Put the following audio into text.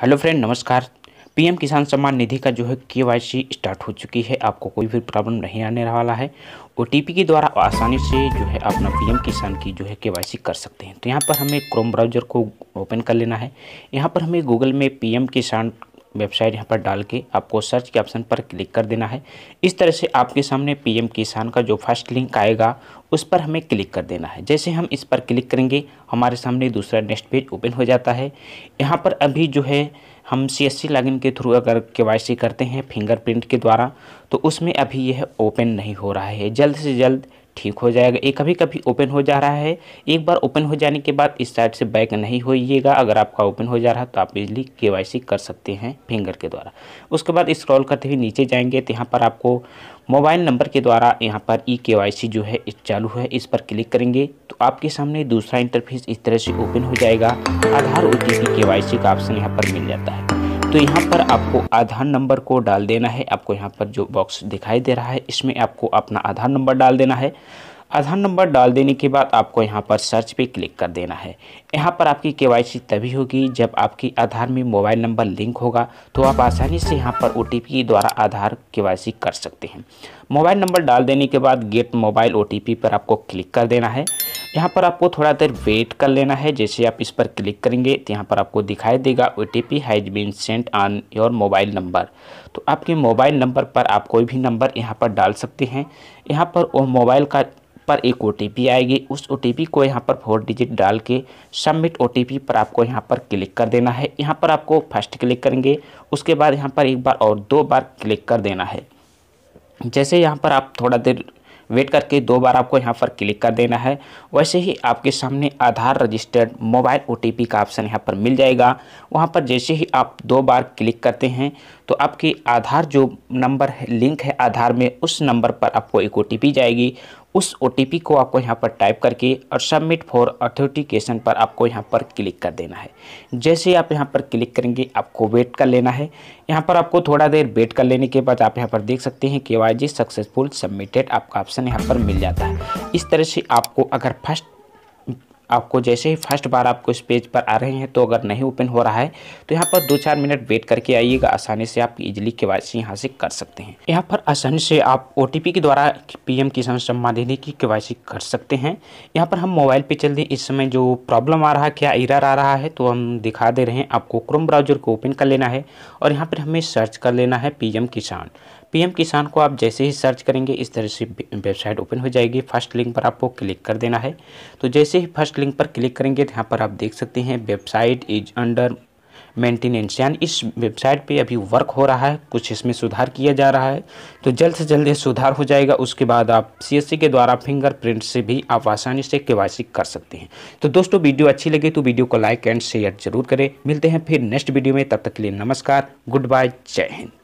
hello friend नमस्कार PM किसान सम्मान निधि का जो है के वाई सी स्टार्ट हो चुकी है आपको कोई भी प्रॉब्लम नहीं आने वाला है ओ के द्वारा आसानी से जो है अपना पीएम किसान की जो है के वाई सी कर सकते हैं तो यहाँ पर हमें क्रोम ब्राउज़र को ओपन कर लेना है यहाँ पर हमें गूगल में पीएम किसान वेबसाइट यहाँ पर डाल के आपको सर्च के ऑप्शन पर क्लिक कर देना है इस तरह से आपके सामने पीएम किसान का जो फर्स्ट लिंक आएगा उस पर हमें क्लिक कर देना है जैसे हम इस पर क्लिक करेंगे हमारे सामने दूसरा नेक्स्ट पेज ओपन हो जाता है यहाँ पर अभी जो है हम सी एस लॉगिन के थ्रू अगर के करते हैं फिंगरप्रिंट के द्वारा तो उसमें अभी यह ओपन नहीं हो रहा है जल्द से जल्द ठीक हो जाएगा ये कभी कभी ओपन हो जा रहा है एक बार ओपन हो जाने के बाद इस साइड से बैक नहीं होइएगा अगर आपका ओपन हो जा रहा है तो आप इजली के कर सकते हैं फिंगर के द्वारा उसके बाद स्क्रॉल करते हुए नीचे जाएंगे तो यहाँ पर आपको मोबाइल नंबर के द्वारा यहाँ पर ई e के जो है चालू है इस पर क्लिक करेंगे तो आपके सामने दूसरा इंटरफेस इस तरह से ओपन हो जाएगा आधार ओ टी का ऑप्शन यहाँ पर मिल जाता है तो यहाँ पर आपको आधार नंबर को डाल देना है आपको यहाँ पर जो बॉक्स दिखाई दे रहा है इसमें आपको अपना आधार नंबर डाल देना है आधार नंबर डाल देने के बाद आपको यहाँ पर सर्च पे क्लिक कर देना है यहाँ पर आपकी के तभी होगी जब आपकी आधार में मोबाइल नंबर लिंक होगा तो आप आसानी से यहाँ पर ओ के द्वारा आधार के कर सकते हैं मोबाइल नंबर डाल देने के बाद गेट मोबाइल ओ पर आपको क्लिक कर देना है यहाँ पर आपको थोड़ा देर वेट कर लेना है जैसे आप इस पर क्लिक करेंगे तो यहाँ पर आपको दिखाई देगा O T P has been sent on your mobile number तो आपके मोबाइल नंबर पर आप कोई भी नंबर यहाँ पर डाल सकते हैं यहाँ पर वो मोबाइल का पर एक ओ आएगी उस ओ को यहाँ पर फोर डिजिट डाल के सबमिट ओ पर आपको यहाँ पर क्लिक कर देना है यहाँ पर आपको फर्स्ट क्लिक करेंगे उसके बाद यहाँ पर एक बार और दो बार क्लिक कर देना है जैसे यहाँ पर आप थोड़ा देर वेट करके दो बार आपको यहाँ पर क्लिक कर देना है वैसे ही आपके सामने आधार रजिस्टर्ड मोबाइल ओ का ऑप्शन यहाँ पर मिल जाएगा वहाँ पर जैसे ही आप दो बार क्लिक करते हैं तो आपके आधार जो नंबर है लिंक है आधार में उस नंबर पर आपको एक ओ जाएगी उस ओ को आपको यहाँ पर टाइप करके और सबमिट फॉर ऑथेंटिकेशन पर आपको यहाँ पर क्लिक कर देना है जैसे आप यहाँ पर क्लिक करेंगे आपको वेट कर लेना है यहाँ पर आपको थोड़ा देर वेट कर लेने के बाद आप यहाँ पर देख सकते हैं के सक्सेसफुल सबमिटेड आपका ऑप्शन यहाँ पर मिल जाता है इस तरह से आपको अगर फर्स्ट आपको जैसे ही फर्स्ट बार आपको इस पेज पर आ रहे हैं तो अगर नहीं ओपन हो रहा है तो यहाँ पर दो चार मिनट वेट करके आइएगा आसानी से आप इजिली के वाई सी यहाँ से कर सकते हैं यहाँ पर आसानी से आप ओ के द्वारा पी किसान सम्मान निधि की के कर सकते हैं यहाँ पर हम मोबाइल पर चल दें इस समय जो प्रॉब्लम आ रहा है क्या इरर आ रहा है तो हम दिखा दे रहे हैं आपको क्रोम ब्राउजर को ओपन कर लेना है और यहाँ पर हमें सर्च कर लेना है पी किसान पीएम किसान को आप जैसे ही सर्च करेंगे इस तरह से वेबसाइट ओपन हो जाएगी फर्स्ट लिंक पर आपको क्लिक कर देना है तो जैसे ही फर्स्ट लिंक पर क्लिक करेंगे तो यहाँ पर आप देख सकते हैं वेबसाइट इज अंडर मेंटेनेंस यानी इस वेबसाइट पे अभी वर्क हो रहा है कुछ इसमें सुधार किया जा रहा है तो जल्द से जल्द सुधार हो जाएगा उसके बाद आप सी के द्वारा फिंगरप्रिंट से भी आप आसानी से के कर सकते हैं तो दोस्तों वीडियो अच्छी लगे तो वीडियो को लाइक एंड शेयर जरूर करें मिलते हैं फिर नेक्स्ट वीडियो में तब तक के लिए नमस्कार गुड बाय जय हिंद